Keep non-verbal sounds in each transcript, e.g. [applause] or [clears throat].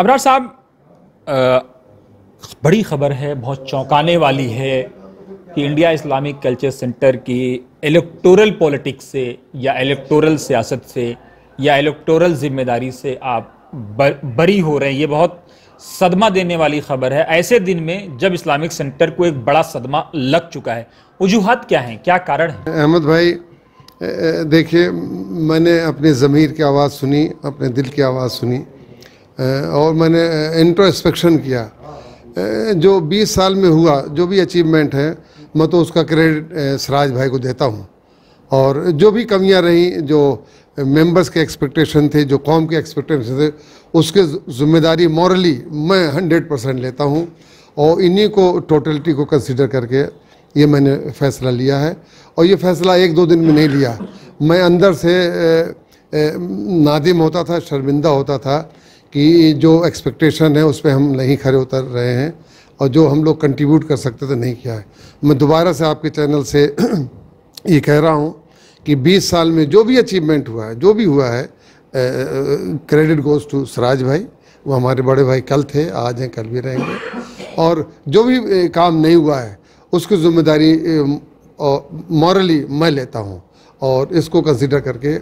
अबरार साहब बड़ी खबर है बहुत चौंकाने वाली है कि इंडिया इस्लामिक कल्चर सेंटर की इलेक्टोरल पॉलिटिक्स से या इलेक्टोरल सियासत से या इलेक्टोरल जिम्मेदारी से आप बरी हो रहे हैं ये बहुत सदमा देने वाली खबर है ऐसे दिन में जब इस्लामिक सेंटर को एक बड़ा सदमा लग चुका है वजूहत क्या हैं क्या कारण है अहमद भाई देखिए मैंने अपने ज़मीर की आवाज़ सुनी अपने दिल की आवाज़ सुनी और मैंने इंट्रोस्पेक्शन किया जो 20 साल में हुआ जो भी अचीवमेंट है मैं तो उसका क्रेडिट सराज भाई को देता हूँ और जो भी कमियाँ रहीं जो मेंबर्स के एक्सपेक्टेशन थे जो कौम के एक्सपेक्टेशन थे उसके जिम्मेदारी मॉरली मैं हंड्रेड परसेंट लेता हूँ और इन्हीं को टोटलिटी को कंसिडर करके ये मैंने फ़ैसला लिया है और ये फ़ैसला एक दो दिन में नहीं लिया मैं अंदर से नादिम होता था शर्मिंदा होता था कि जो एक्सपेक्टेशन है उस पर हम नहीं खड़े उतर रहे हैं और जो हम लोग कंट्रीब्यूट कर सकते थे नहीं किया है मैं दोबारा से आपके चैनल से [clears throat] ये कह रहा हूँ कि 20 साल में जो भी अचीवमेंट हुआ है जो भी हुआ है क्रेडिट गोज़ टू सराज भाई वो हमारे बड़े भाई कल थे आज हैं कल भी रहेंगे और जो भी काम नहीं हुआ है उसकी जिम्मेदारी मॉरली मैं लेता हूँ और इसको कंसिडर करके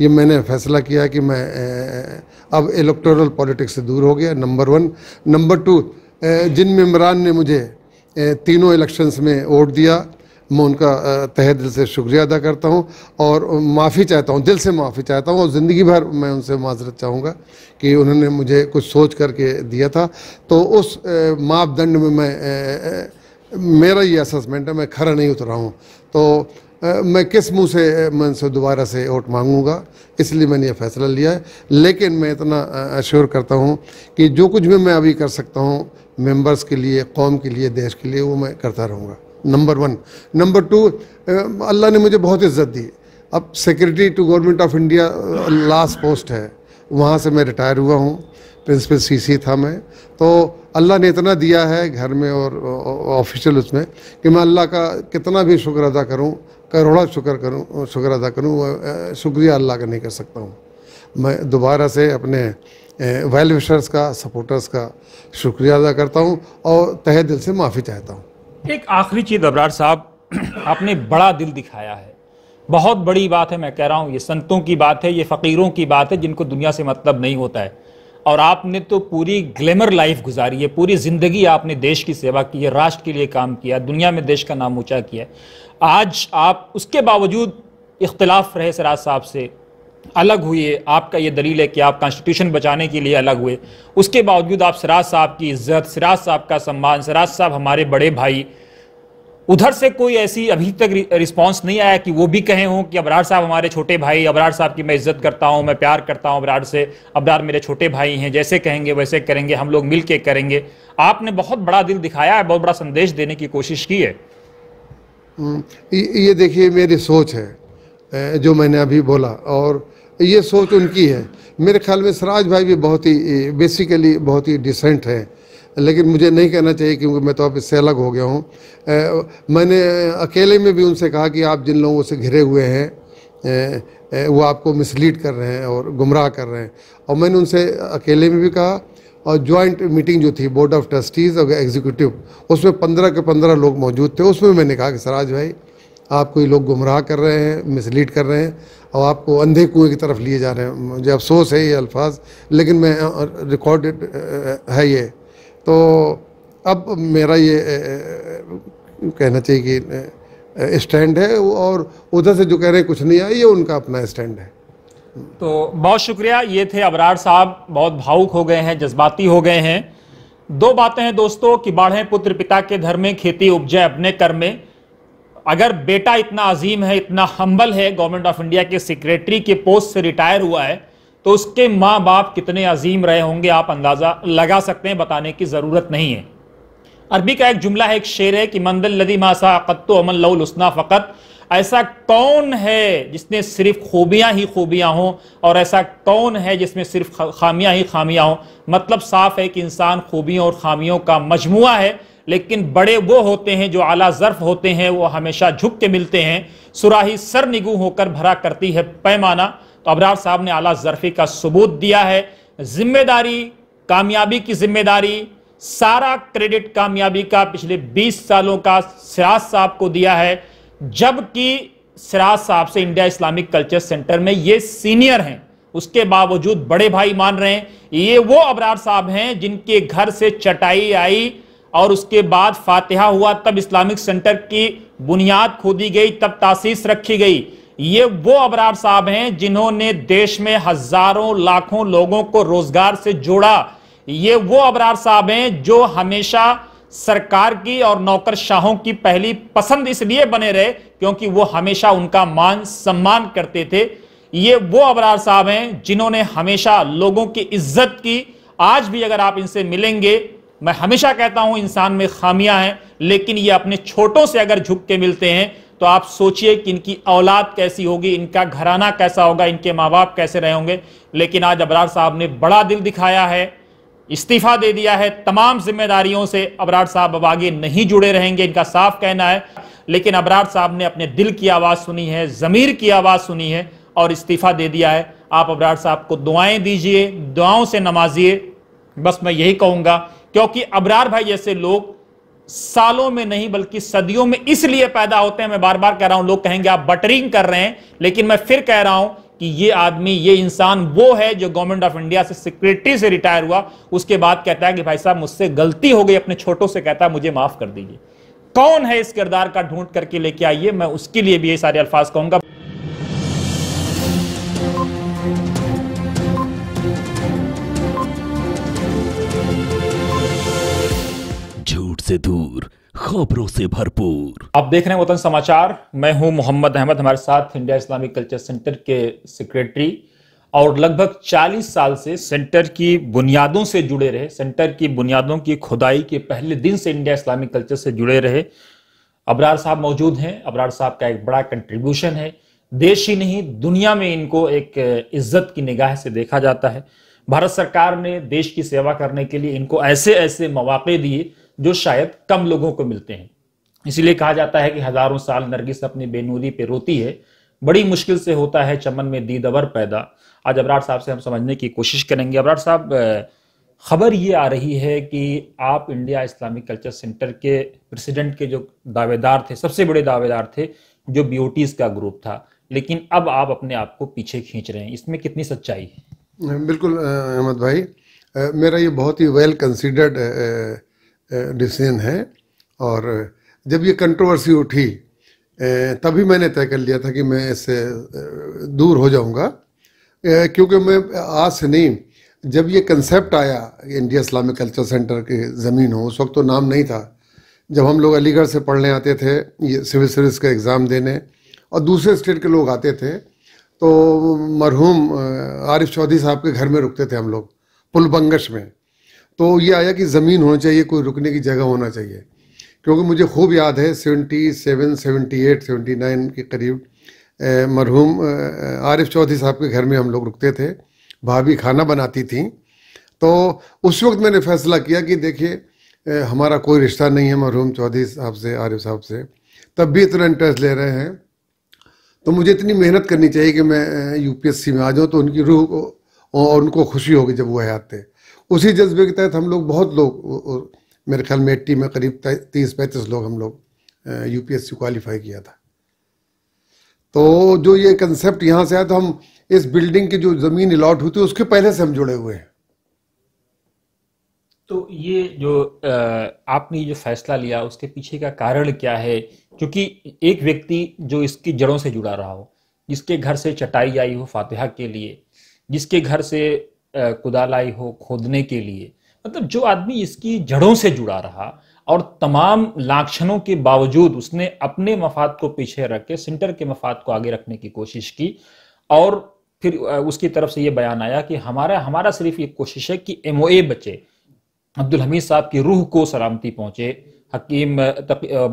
ये मैंने फैसला किया कि मैं अब इलेक्टोरल पॉलिटिक्स से दूर हो गया नंबर वन नंबर टू जिन मम्बरान ने मुझे तीनों इलेक्शंस में वोट दिया मैं उनका तह दिल से शुक्रिया अदा करता हूँ और माफ़ी चाहता हूँ दिल से माफ़ी चाहता हूँ और ज़िंदगी भर मैं उनसे माजरत चाहूँगा कि उन्होंने मुझे कुछ सोच करके दिया था तो उस मापदंड में मैं मेरा ये असमेंट है मैं खरा नहीं उतरा हूँ तो मैं किस मुंह से मैं से दोबारा से वोट मांगूंगा इसलिए मैंने ये फैसला लिया है लेकिन मैं इतना अश्योर करता हूँ कि जो कुछ भी मैं अभी कर सकता हूँ मेंबर्स के लिए कौम के लिए देश के लिए वो मैं करता रहूँगा नंबर वन नंबर टू अल्लाह ने मुझे बहुत इज्जत दी अब secretary to government of India last post है वहाँ से मैं रिटायर हुआ हूँ प्रिंसिपल सीसी था मैं तो अल्लाह ने इतना दिया है घर में और ऑफिशियल उसमें कि मैं अल्लाह का कितना भी शुक्र अदा करूँ करोड़ा शुक्र करूँ शुक्र अदा करूँ शुक्रिया अल्लाह का नहीं कर सकता हूँ मैं दोबारा से अपने वेल विशर्स का सपोर्टर्स का शुक्रिया अदा करता हूँ और तहे दिल से माफ़ी चाहता हूँ एक आखिरी चीज़ अबरार साहब [clears throat] आपने बड़ा दिल दिखाया है बहुत बड़ी बात है मैं कह रहा हूँ ये संतों की बात है ये फ़कीरों की बात है जिनको दुनिया से मतलब नहीं होता है और आपने तो पूरी ग्लैमर लाइफ गुजारी है पूरी ज़िंदगी आपने देश की सेवा की है राष्ट्र के लिए काम किया दुनिया में देश का नाम ऊँचा किया आज आप उसके बावजूद इख्तलाफ रहे सराज साहब से अलग हुए आपका ये दलील है कि आप कॉन्स्टिट्यूशन बचाने के लिए अलग हुए उसके बावजूद आप सराज साहब की इज्जत सराज साहब का सम्मान सराज साहब हमारे बड़े भाई उधर से कोई ऐसी अभी तक रिस्पांस नहीं आया कि वो भी कहे हों कि अबरार साहब हमारे छोटे भाई अबरार साहब की मैं इज्जत करता हूँ मैं प्यार करता हूँ अबरार से अबरार मेरे छोटे भाई हैं जैसे कहेंगे वैसे करेंगे हम लोग मिल के करेंगे आपने बहुत बड़ा दिल दिखाया है बहुत बड़ा संदेश देने की कोशिश की है हम्म, ये देखिए मेरी सोच है जो मैंने अभी बोला और ये सोच उनकी है मेरे ख्याल में सराज भाई भी बहुत ही बेसिकली बहुत ही डिसेंट हैं लेकिन मुझे नहीं कहना चाहिए क्योंकि मैं तो अब इससे अलग हो गया हूँ मैंने अकेले में भी उनसे कहा कि आप जिन लोगों से घिरे हुए हैं वो आपको मिसलीड कर रहे हैं और गुमराह कर रहे हैं और मैंने उनसे अकेले में भी कहा और जॉइंट मीटिंग जो थी बोर्ड ऑफ ट्रस्टीज़ और एग्जीक्यूटिव उसमें पंद्रह के पंद्रह लोग मौजूद थे उसमें मैंने कहा कि सराज भाई आपको ये लोग गुमराह कर रहे हैं मिसलीड कर रहे हैं और आपको अंधे कुएं की तरफ लिए जा रहे हैं मुझे अफसोस है ये अल्फाज लेकिन मैं रिकॉर्डेड है ये तो अब मेरा ये कहना चाहिए कि स्टैंड है और उधर से जो कह रहे हैं कुछ नहीं आया ये उनका अपना स्टैंड है तो बहुत शुक्रिया ये थे अबरार साहब बहुत भावुक हो गए हैं जज्बाती हो गए हैं दो बातें हैं दोस्तों कि बाढ़े पुत्र पिता के धर्म में खेती उपजे अपने कर में अगर बेटा इतना अजीम है इतना हम्बल है गवर्नमेंट ऑफ इंडिया के सेक्रेटरी के पोस्ट से रिटायर हुआ है तो उसके माँ बाप कितने अजीम रहे होंगे आप अंदाज़ा लगा सकते हैं बताने की ज़रूरत नहीं है अरबी का एक जुमला है एक शेर है कि मंदल लदी मासा कत्तो अमल लउल फ़कत ऐसा कौन है जिसने सिर्फ खूबियां ही खूबियां हों और ऐसा कौन है जिसमें सिर्फ खामियां ही खामियां हों मतलब साफ है कि इंसान खूबियों और खामियों का मजमु है लेकिन बड़े वो होते हैं जो आला ज़र्फ होते हैं वो हमेशा झुक के मिलते हैं सुराही सर निगू होकर भरा करती है पैमाना तो अबरार साहब ने आला जरफी का सबूत दिया है जिम्मेदारी कामयाबी की जिम्मेदारी सारा क्रेडिट कामयाबी का पिछले 20 सालों का सिराज साहब को दिया है जबकि सिराज साहब से इंडिया इस्लामिक कल्चर सेंटर में ये सीनियर हैं उसके बावजूद बड़े भाई मान रहे हैं ये वो अबरार साहब हैं जिनके घर से चटाई आई और उसके बाद फातिहा हुआ तब इस्लामिक सेंटर की बुनियाद खोदी गई तब तासीस रखी गई ये वो अबरार साहब हैं जिन्होंने देश में हजारों लाखों लोगों को रोजगार से जोड़ा ये वो अबरार साहब हैं जो हमेशा सरकार की और नौकरशाहों की पहली पसंद इसलिए बने रहे क्योंकि वो हमेशा उनका मान सम्मान करते थे ये वो अबरार साहब हैं जिन्होंने हमेशा लोगों की इज्जत की आज भी अगर आप इनसे मिलेंगे मैं हमेशा कहता हूं इंसान में खामियां हैं लेकिन ये अपने छोटों से अगर झुक के मिलते हैं तो आप सोचिए कि इनकी औलाद कैसी होगी इनका घराना कैसा होगा इनके माँ बाप कैसे रहे होंगे लेकिन आज अबरार साहब ने बड़ा दिल दिखाया है इस्तीफा दे दिया है तमाम जिम्मेदारियों से अबरार साहब अब आगे नहीं जुड़े रहेंगे इनका साफ कहना है लेकिन अबरार साहब ने अपने दिल की आवाज़ सुनी है ज़मीर की आवाज़ सुनी है और इस्तीफा दे दिया है आप अबरार साहब को दुआएं दीजिए दुआओं से नमाजिए बस मैं यही कहूंगा क्योंकि अबरार भाई जैसे लोग सालों में नहीं बल्कि सदियों में इसलिए पैदा होते हैं मैं बार बार कह रहा हूं लोग कहेंगे आप बटरिंग कर रहे हैं लेकिन मैं फिर कह रहा हूं कि ये आदमी ये इंसान वो है जो गवर्नमेंट ऑफ इंडिया से सिक्योरिटी से रिटायर हुआ उसके बाद कहता है कि भाई साहब मुझसे गलती हो गई अपने छोटों से कहता है मुझे माफ कर दीजिए कौन है इस किरदार का ढूंढ करके लेके आइए मैं उसके लिए भी ये सारे अल्फाज कहूंगा से दूर खबरों से भरपूर आप देख रहे हैं वतन समाचार मैं हूं मोहम्मद अहमद हमारे साथ इंडिया इस्लामिक कल्चर सेंटर के सेक्रेटरी और लगभग 40 साल से सेंटर की बुनियादों से जुड़े रहे सेंटर की बुनियादों की खुदाई के पहले दिन से इंडिया इस्लामिक कल्चर से जुड़े रहे अबरार साहब मौजूद हैं अबरार साहब का एक बड़ा कंट्रीब्यूशन है देश ही नहीं दुनिया में इनको एक इज्जत की निगाह से देखा जाता है भारत सरकार ने देश की सेवा करने के लिए इनको ऐसे ऐसे मौाक़े दिए जो शायद कम लोगों को मिलते हैं इसीलिए कहा जाता है कि हजारों साल नरगिस अपनी बेनूरी पे रोती है बड़ी मुश्किल से होता है चमन में दीदवर पैदा आज अबराट साहब से हम समझने की कोशिश करेंगे अबराट साहब खबर ये आ रही है कि आप इंडिया इस्लामिक कल्चर सेंटर के प्रेसिडेंट के जो दावेदार थे सबसे बड़े दावेदार थे जो बीओटीज का ग्रुप था लेकिन अब आप अपने आप को पीछे खींच रहे हैं इसमें कितनी सच्चाई है बिल्कुल अहमद भाई मेरा ये बहुत ही वेल कंसिडर्ड डिसीजन है और जब ये कंट्रोवर्सी उठी तभी मैंने तय कर लिया था कि मैं इससे दूर हो जाऊंगा क्योंकि मैं आज से नहीं जब ये कंसेप्ट आया इंडिया इस्लामिक कल्चर सेंटर की ज़मीन हो उस वक्त तो नाम नहीं था जब हम लोग अलीगढ़ से पढ़ने आते थे ये सिविल सर्विस का एग्ज़ाम देने और दूसरे स्टेट के लोग आते थे तो मरहूम आरिफ चौधरी साहब के घर में रुकते थे हम लोग पुलबंगश में तो ये आया कि ज़मीन होना चाहिए कोई रुकने की जगह होना चाहिए क्योंकि मुझे खूब याद है seventy seven seventy eight seventy nine के करीब मरहूम आरिफ चौधरी साहब के घर में हम लोग रुकते थे भाभी खाना बनाती थी तो उस वक्त मैंने फैसला किया कि देखिए हमारा कोई रिश्ता नहीं है मरहूम चौधरी साहब से आरिफ साहब से तब भी इतना इंटरेस्ट ले रहे हैं तो मुझे इतनी मेहनत करनी चाहिए कि मैं यूपीएससी में आ जाऊँ तो उनकी रूह और उनको खुशी होगी जब वो हयात थे उसी जज्बे के तहत हम लोग बहुत लोग मेरे ख्याल में एट्टी में करीब तीस पैंतीस लोग हम लोग यू पी क्वालिफाई किया था तो जो ये कंसेप्ट यहाँ से आया तो हम इस बिल्डिंग की जो ज़मीन अलॉट हुई थी उसके पहले से हम जुड़े हुए हैं तो ये जो आपने जो फैसला लिया उसके पीछे का कारण क्या है क्योंकि एक व्यक्ति जो इसकी जड़ों से जुड़ा रहा हो जिसके घर से चटाई आई हो फातिहा के लिए जिसके घर से कुदालाई हो खोदने के लिए मतलब जो आदमी इसकी जड़ों से जुड़ा रहा और तमाम लाक्षणों के बावजूद उसने अपने मफाद को पीछे रख के सेंटर के मफाद को आगे रखने की कोशिश की और फिर उसकी तरफ से ये बयान आया कि हमारा हमारा सिर्फ ये कोशिश है कि एम बचे अब्दुल हमीद साहब की रूह को सलामती पहुंचे हकीम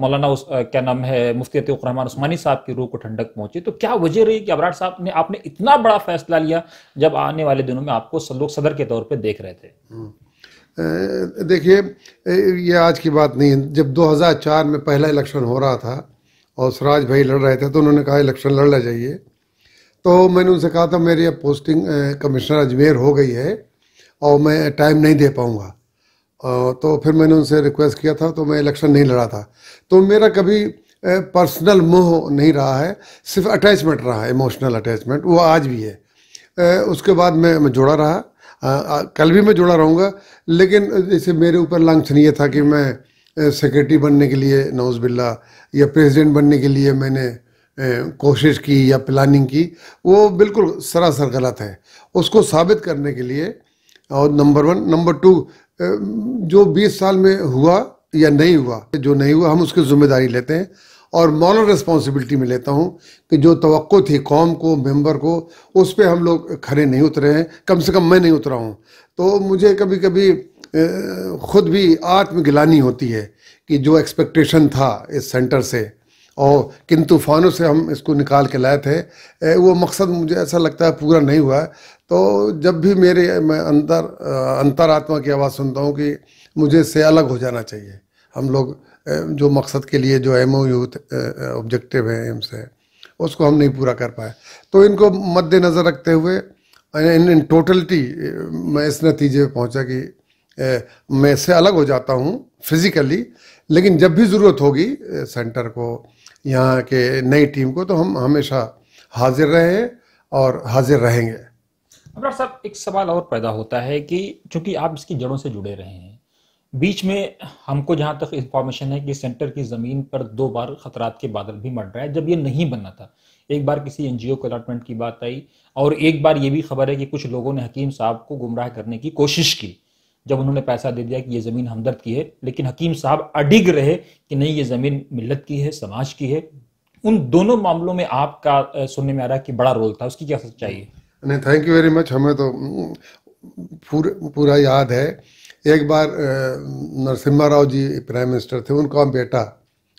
मौलाना उस, क्या नाम है मुफ्ती रहमान उस्मानी साहब की रूह को ठंडक पहुंची तो क्या वजह रही कि अबराट साहब ने आपने इतना बड़ा फैसला लिया जब आने वाले दिनों में आपको लोग सदर के तौर पर देख रहे थे हम्म। देखिए ये आज की बात नहीं है जब 2004 में पहला इलेक्शन हो रहा था और सराज भाई लड़ रहे थे तो उन्होंने कहा इलेक्शन लड़ना चाहिए तो मैंने उनसे कहा था मेरी अब पोस्टिंग कमिश्नर अजमेर हो गई है और मैं टाइम नहीं दे पाऊँगा तो फिर मैंने उनसे रिक्वेस्ट किया था तो मैं इलेक्शन नहीं लड़ा था तो मेरा कभी पर्सनल मोह नहीं रहा है सिर्फ अटैचमेंट रहा है इमोशनल अटैचमेंट वो आज भी है उसके बाद मैं जुड़ा रहा कल भी मैं जुड़ा रहूँगा लेकिन जैसे मेरे ऊपर नहीं था कि मैं सेक्रेटरी बनने के लिए नौज बिल्ला या प्रेसिडेंट बनने के लिए मैंने कोशिश की या प्लानिंग की वो बिल्कुल सरासर गलत है उसको साबित करने के लिए और नंबर वन नंबर टू जो 20 साल में हुआ या नहीं हुआ जो नहीं हुआ हम उसकी जिम्मेदारी लेते हैं और मॉरल रिस्पॉन्सिबिलिटी में लेता हूँ कि जो तो थी कौम को मेंबर को उस पर हम लोग खड़े नहीं उतरे हैं कम से कम मैं नहीं उतरा हूँ तो मुझे कभी कभी ख़ुद भी आत्मगिलानी होती है कि जो एक्सपेक्टेशन था इस सेंटर से और किन तूफ़ानों से हम इसको निकाल के लाए थे वो मकसद मुझे ऐसा लगता है पूरा नहीं हुआ है तो जब भी मेरे मैं अंतर अंतरात्मा की आवाज़ सुनता हूँ कि मुझे इससे अलग हो जाना चाहिए हम लोग जो मकसद के लिए जो एम ओ यू ऑब्जेक्टिव है एम्स है उसको हम नहीं पूरा कर पाए तो इनको मद्देनज़र रखते हुए इन इन टोटलिटी मैं इस नतीजे पर पहुँचा कि मैं इससे अलग हो जाता हूँ फिज़िकली लेकिन जब भी ज़रूरत होगी सेंटर को यहाँ के नई टीम को तो हम हमेशा हाजिर रहे हैं और हाजिर रहेंगे डॉक्टर साहब एक सवाल और पैदा होता है कि चूंकि आप इसकी जड़ों से जुड़े रहे हैं बीच में हमको जहाँ तक इंफॉर्मेशन है कि सेंटर की ज़मीन पर दो बार खतरात के बादल भी मर रहा है जब ये नहीं बनना था एक बार किसी एनजीओ को अलाटमेंट की बात आई और एक बार ये भी खबर है कि कुछ लोगों ने हकीम साहब को गुमराह करने की कोशिश की जब उन्होंने पैसा दे दिया कि ये ज़मीन हमदर्द की है लेकिन हकीम साहब अडिग रहे कि नहीं ये ज़मीन मिलत की है समाज की है उन दोनों मामलों में आपका सुनने में आ रहा कि बड़ा रोल था उसकी क्या सच्चाई है थैंक यू वेरी मच हमें तो पूर, पूरा याद है एक बार नरसिम्हा राव जी प्राइम मिनिस्टर थे उनका बेटा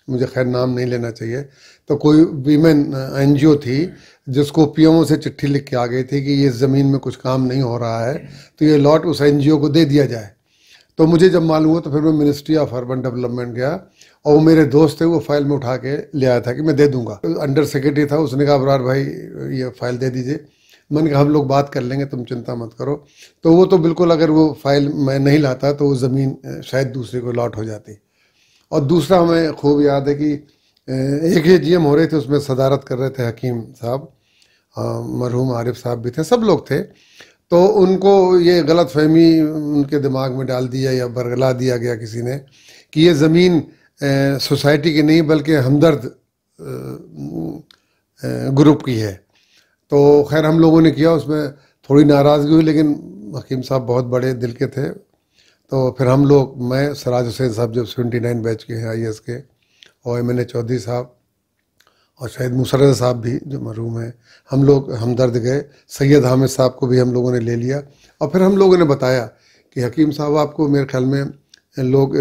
मुझे खैर नाम नहीं लेना चाहिए तो कोई वीमेन एनजीओ थी जिसको पीएमओ से चिट्ठी लिख के आ गई थी कि ये ज़मीन में कुछ काम नहीं हो रहा है तो ये लॉट उस एन को दे दिया जाए तो मुझे जब मालूम हुआ तो फिर मैं मिनिस्ट्री ऑफ अर्बन डेवलपमेंट गया और वो मेरे दोस्त थे वो फाइल में उठा के ले आया था कि मैं दे दूंगा तो अंडर सेक्रेटरी था उसने कहा अबरार भाई ये फाइल दे दीजिए मैंने कहा हम लोग बात कर लेंगे तुम चिंता मत करो तो वो तो बिल्कुल अगर वो फाइल मैं नहीं लाता तो वो ज़मीन शायद दूसरे को लॉट हो जाती और दूसरा हमें खूब याद है कि एक ही जी हो रहे थे उसमें सदारत कर रहे थे हकीम साहब मरहूम आरिफ साहब भी थे सब लोग थे तो उनको ये गलत फहमी उनके दिमाग में डाल दिया या बरगला दिया गया किसी ने कि ये ज़मीन सोसाइटी की नहीं बल्कि हमदर्द ग्रुप की है तो खैर हम लोगों ने किया उसमें थोड़ी नाराज़गी हुई लेकिन हकीम साहब बहुत बड़े दिल के थे तो फिर हम लोग मैं सराज हुसैन साहब जो सेवेंटी नाइन बैच के हैं आई के और एम एन चौधरी साहब और शायद मुसरद साहब भी जो मरूम हैं हम लोग हमदर्द गए सैयद हामिद साहब को भी हम लोगों ने ले लिया और फिर हम लोगों ने बताया कि हकीम साहब आपको मेरे ख्याल में लोग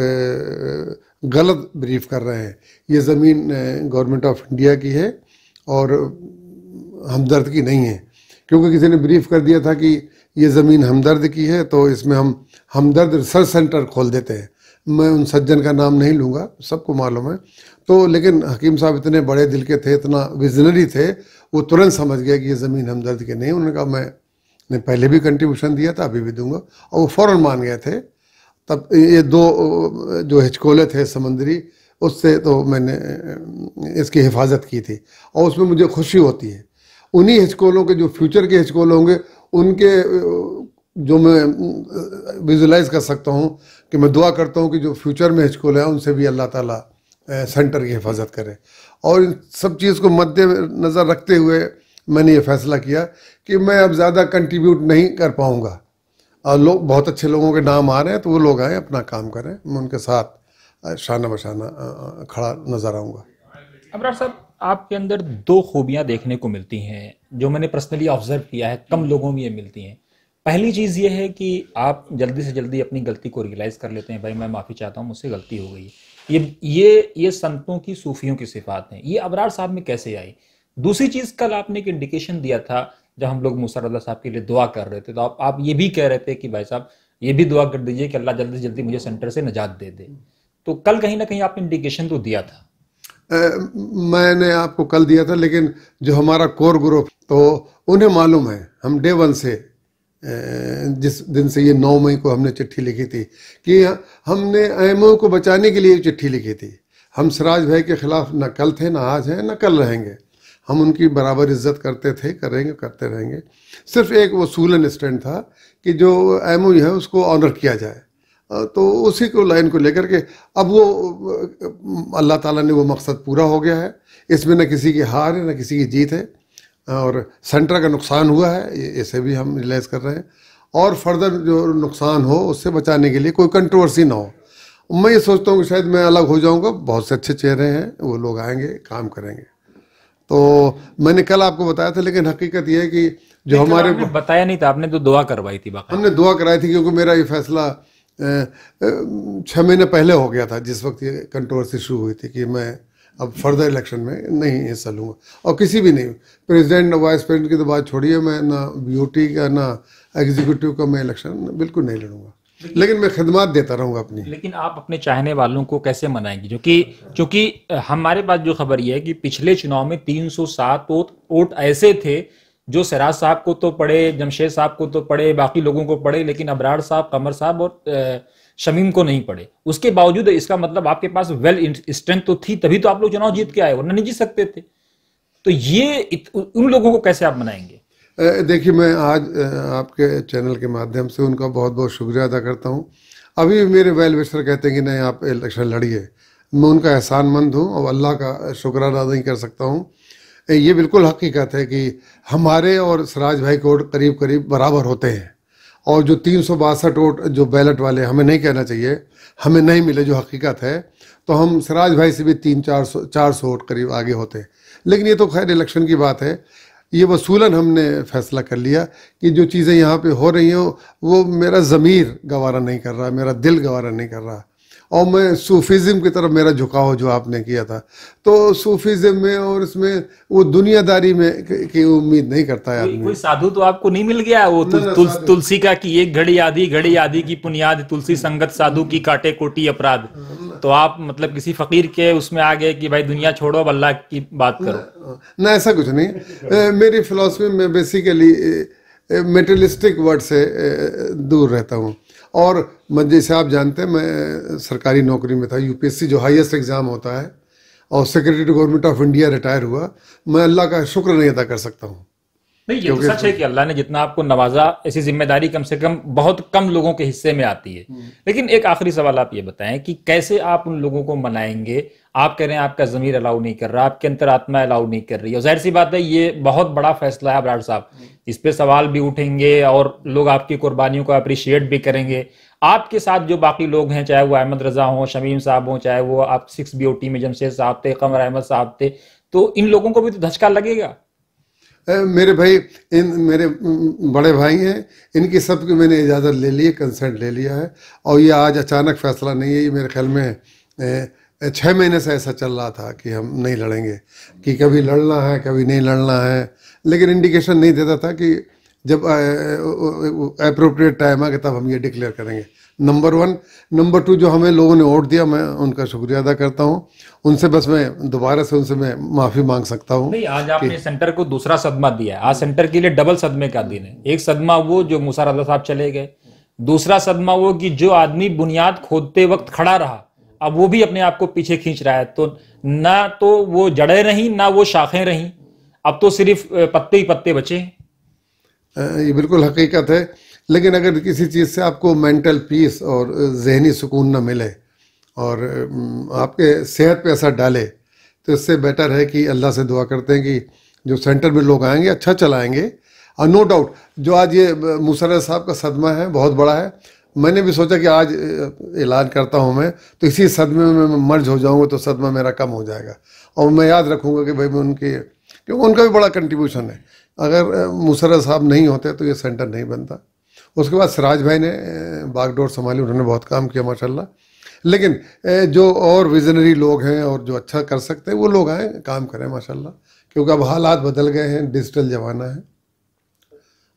गलत ब्रीफ कर रहे हैं ये ज़मीन गवर्नमेंट ऑफ इंडिया की है और हमदर्द की नहीं है क्योंकि किसी ने ब्रीफ कर दिया था कि ये ज़मीन हमदर्द की है तो इसमें हम हमदर्द रिसर्च सेंटर खोल देते हैं मैं उन सज्जन का नाम नहीं लूँगा सबको मालूम है तो लेकिन हकीम साहब इतने बड़े दिल के थे इतना विजनरी थे वो तुरंत समझ गया कि ये ज़मीन हमदर्द के नहीं उन्होंने कहा मैं ने पहले भी कंट्रीब्यूशन दिया था अभी भी दूंगा और वो फ़ौर मान गए थे तब ये दो जो हिचकोले थे समंदरी उससे तो मैंने इसकी हिफाजत की थी और उसमें मुझे खुशी होती है उन्हीं हिचकोलों के जो फ्यूचर के हिचकोले होंगे उनके जो मैं विजुलाइज कर सकता हूँ कि मैं दुआ करता हूँ कि जो फ्यूचर में हिचकोले हैं उनसे भी अल्लाह ताला सेंटर की हिफाजत करें और इन सब चीज़ को मद्दे नज़र रखते हुए मैंने ये फैसला किया कि मैं अब ज़्यादा कंट्रीब्यूट नहीं कर पाऊँगा और लोग बहुत अच्छे लोगों के नाम आ रहे हैं तो वो लोग आए अपना काम करें मैं उनके साथ शाना बशाना खड़ा नज़र आऊँगा अबरार साहब आपके अंदर दो खूबियाँ देखने को मिलती हैं जो मैंने पर्सनली ऑब्जर्व किया है कम लोगों में ये मिलती हैं पहली चीज़ ये है कि आप जल्दी से जल्दी अपनी गलती को रियलाइज़ कर लेते हैं भाई मैं माफ़ी चाहता हूँ मुझसे गलती हो गई है ये ये ये संतों की सूफियों की सिफात है ये अबरार साहब में कैसे आई दूसरी चीज़ कल आपने एक इंडिकेशन दिया था जब हम लोग मुसर अल्लाह साहब के लिए दुआ कर रहे थे तो आप आप ये भी कह रहे थे कि भाई साहब ये भी दुआ कर दीजिए कि अल्लाह जल्दी जल्दी मुझे सेंटर से निजात दे दे तो कल कहीं ना कहीं आपने इंडिकेशन तो दिया था आ, मैंने आपको कल दिया था लेकिन जो हमारा कोर ग्रुप तो उन्हें मालूम है हम डे वन से जिस दिन से ये नौ मई को हमने चिट्ठी लिखी थी कि हमने एमओ को बचाने के लिए चिट्ठी लिखी थी हम सराज भाई के खिलाफ न कल थे ना आज हैं न कल रहेंगे हम उनकी बराबर इज्जत करते थे करेंगे करते रहेंगे सिर्फ एक वो सूलन स्टैंड था कि जो एम है उसको ऑनर किया जाए तो उसी को लाइन को लेकर के अब वो अल्लाह ताला ने वो मकसद पूरा हो गया है इसमें न किसी की हार है न किसी की जीत है और सेंटर का नुकसान हुआ है इसे भी हम रिलाइज कर रहे हैं और फर्दर जो नुकसान हो उससे बचाने के लिए कोई कंट्रोवर्सी ना हो मैं ये सोचता हूँ कि शायद मैं अलग हो जाऊँगा बहुत से अच्छे चेहरे हैं वो लोग आएंगे काम करेंगे तो मैंने कल आपको बताया था लेकिन हकीकत यह है कि जो हमारे आपने बताया नहीं था आपने तो दुआ करवाई थी हमने दुआ कराई थी क्योंकि मेरा ये फैसला छः महीने पहले हो गया था जिस वक्त ये कंट्रोवर्सी शुरू हुई थी कि मैं अब फर्दर इलेक्शन में नहीं हिस्सा लूँगा और किसी भी नहीं प्रेसिडेंट ना वाइस प्रेसिडेंट की तो बात छोड़िए मैं ना ब्यूटी का ना एग्जीक्यूटिव का मैं इलेक्शन बिल्कुल नहीं लड़ूंगा लेकिन मैं खिदमत देता रहूंगा अपनी लेकिन आप अपने चाहने वालों को कैसे मनाएंगे क्योंकि क्योंकि हमारे पास जो खबर यह है कि पिछले चुनाव में 307 वोट वोट ऐसे थे जो सराज साहब को तो पड़े जमशेद साहब को तो पड़े बाकी लोगों को पड़े लेकिन अबराड़ साहब कमर साहब और शमीम को नहीं पड़े उसके बावजूद इसका मतलब आपके पास वेल स्ट्रेंथ तो थी तभी तो आप लोग चुनाव जीत के आए वरना नहीं जीत सकते थे तो ये इत, उन लोगों को कैसे आप मनाएंगे देखिए मैं आज आपके चैनल के माध्यम से उनका बहुत बहुत शुक्रिया अदा करता हूँ अभी मेरे वेल विशर कहते हैं कि नहीं आप इलेक्शन लड़िए मैं उनका एहसानमंद हूँ और अल्लाह का शुक्र अदा नहीं कर सकता हूँ ये बिल्कुल हकीकत है कि हमारे और सराज भाई कोड करीब करीब बराबर होते हैं और जो तीन सौ बासठ वोट जो बैलेट वाले हमें नहीं कहना चाहिए हमें नहीं मिले जो हकीकत है तो हम सिराज भाई से भी तीन चार सौ चार सौ वोट करीब आगे होते हैं लेकिन ये तो खैर इलेक्शन की बात है ये वसूलन हमने फैसला कर लिया कि जो चीज़ें यहाँ पे हो रही हों वो मेरा ज़मीर गवारा नहीं कर रहा मेरा दिल गवारा नहीं कर रहा और मैं सूफिज़म की तरफ मेरा झुकाव जो आपने किया था तो सूफिजम में और इसमें वो दुनियादारी में की उम्मीद नहीं करता है कोई साधु तो आपको नहीं मिल गया वो तुल, तुल, तुलसी का कि एक घड़ी आधी घड़ी आधी की बुनियाद तुलसी संगत साधु की काटे कोटी अपराध तो आप मतलब किसी फकीर के उसमें आ गए कि भाई दुनिया छोड़ो अब अल्लाह की बात करो ना ऐसा कुछ नहीं मेरी फिलोसफी में बेसिकली मेटलिस्टिक वर्ड से दूर रहता हूँ और मैं जैसे आप जानते हैं मैं सरकारी नौकरी में था यूपीएससी जो हाईएस्ट एग्ज़ाम होता है और secretary government of India retire हुआ मैं अल्लाह का शुक्र नहीं अदा कर सकता हूँ नहीं ये तो सच है कि अल्लाह ने जितना आपको नवाजा ऐसी जिम्मेदारी कम से कम बहुत कम लोगों के हिस्से में आती है हम्म। लेकिन एक आखिरी सवाल आप ये बताएं कि कैसे आप उन लोगों को मनाएंगे आप कह रहे हैं आपका जमीर अलाउ नहीं कर रहा आपकी अंतरात्मा अलाउ नहीं कर रही और जाहिर सी बात है ये बहुत बड़ा फैसला है अबरार साहब इस हम्म। पर सवाल भी उठेंगे और लोग आपकी कुर्बानियों को अप्रिशिएट भी करेंगे आपके साथ जो बाकी लोग हैं चाहे वो अहमद रजा हों शमीम साहब हों चाहे वो आप सिक्स बी ओ टी में जमशेद साहब थे कमर अहमद साहब थे तो इन लोगों को भी तो धचका लगेगा मेरे भाई इन मेरे बड़े भाई हैं इनकी सब की मैंने इजाज़त ले ली है कंसेंट ले लिया है और ये आज अचानक फैसला नहीं है ये मेरे ख्याल में छः महीने से ऐसा चल रहा था कि हम नहीं लड़ेंगे कि कभी लड़ना है कभी नहीं लड़ना है लेकिन इंडिकेशन नहीं देता था कि जब अप्रोप्रिएट टाइम आ गया तब हम ये डिक्लेयर करेंगे नंबर वन नंबर टू जो हमें लोगों ने वोट दिया मैं उनका शुक्रिया अदा करता हूँ उनसे बस मैं दोबारा से उनसे मैं माफी मांग सकता हूँ आज आपने सेंटर को दूसरा सदमा दिया आज सेंटर के लिए डबल सदमे का दिन है एक सदमा वो जो मुसार अदा साहब चले गए दूसरा सदमा वो कि जो आदमी बुनियाद खोदते वक्त खड़ा रहा अब वो भी अपने आप को पीछे खींच रहा है तो ना तो वो जड़े रही ना वो शाखें रही अब तो सिर्फ पत्ते ही पत्ते बचे ये बिल्कुल हकीकत है लेकिन अगर किसी चीज़ से आपको मेंटल पीस और जहनी सुकून ना मिले और आपके सेहत पे असर डाले तो इससे बेटर है कि अल्लाह से दुआ करते हैं कि जो सेंटर में लोग आएंगे अच्छा चलाएंगे और नो डाउट जो आज ये मुसर साहब का सदमा है बहुत बड़ा है मैंने भी सोचा कि आज ऐलान करता हूँ मैं तो इसी सदमे में मर्ज हो जाऊँगा तो सदमा मेरा कम हो जाएगा और मैं याद रखूँगा कि भाई मैं उनके क्योंकि उनका भी बड़ा कंट्रीब्यूशन है अगर मुसर साहब नहीं होते तो ये सेंटर नहीं बनता उसके बाद सराज भाई ने बागडोर संभाली उन्होंने बहुत काम किया माशाल्लाह लेकिन जो और विजनरी लोग हैं और जो अच्छा कर सकते हैं वो लोग आए काम करें माशाल्लाह क्योंकि अब हालात बदल गए हैं डिजिटल जमाना है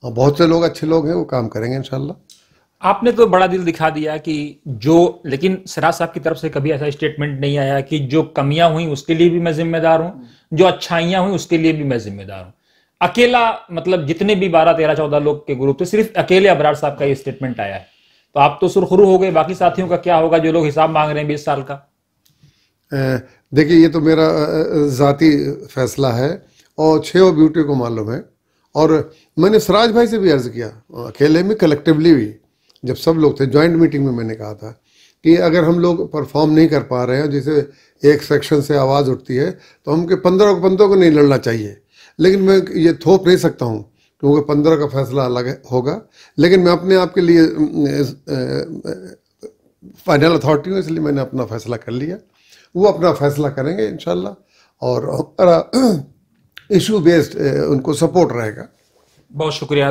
और बहुत से लोग अच्छे लोग हैं वो काम करेंगे इनशाला आपने तो बड़ा दिल दिखा दिया कि जो लेकिन सराज साहब की तरफ से कभी ऐसा स्टेटमेंट नहीं आया कि जो कमियां हुई उसके लिए भी मैं जिम्मेदार हूं जो अच्छाइयां हुई उसके लिए भी मैं जिम्मेदार हूं अकेला मतलब जितने भी बारह तेरह चौदह लोग के ग्रुप थे सिर्फ अकेले अबरार साहब का ये स्टेटमेंट आया है तो आप तो सुरखरू हो गए बाकी साथियों का क्या होगा जो लोग हिसाब मांग रहे हैं बीस साल का देखिए ये तो मेरा जाती फैसला है और छे और ब्यूटी को मालूम है और मैंने सराज भाई से भी अर्ज़ किया अकेले में कलेक्टिवली भी जब सब लोग थे ज्वाइंट मीटिंग में मैंने कहा था कि अगर हम लोग परफॉर्म नहीं कर पा रहे हैं जैसे एक सेक्शन से आवाज़ उठती है तो हमके पंद्रह पंद्रह को नहीं लड़ना चाहिए लेकिन मैं ये थोप नहीं सकता हूँ क्योंकि पंद्रह का फैसला अलग होगा लेकिन मैं अपने आप के लिए फाइनल अथॉरिटी हूँ इसलिए मैंने अपना फैसला कर लिया वो अपना फैसला करेंगे इन और इशू बेस्ड [clears throat] उनको सपोर्ट रहेगा बहुत शुक्रिया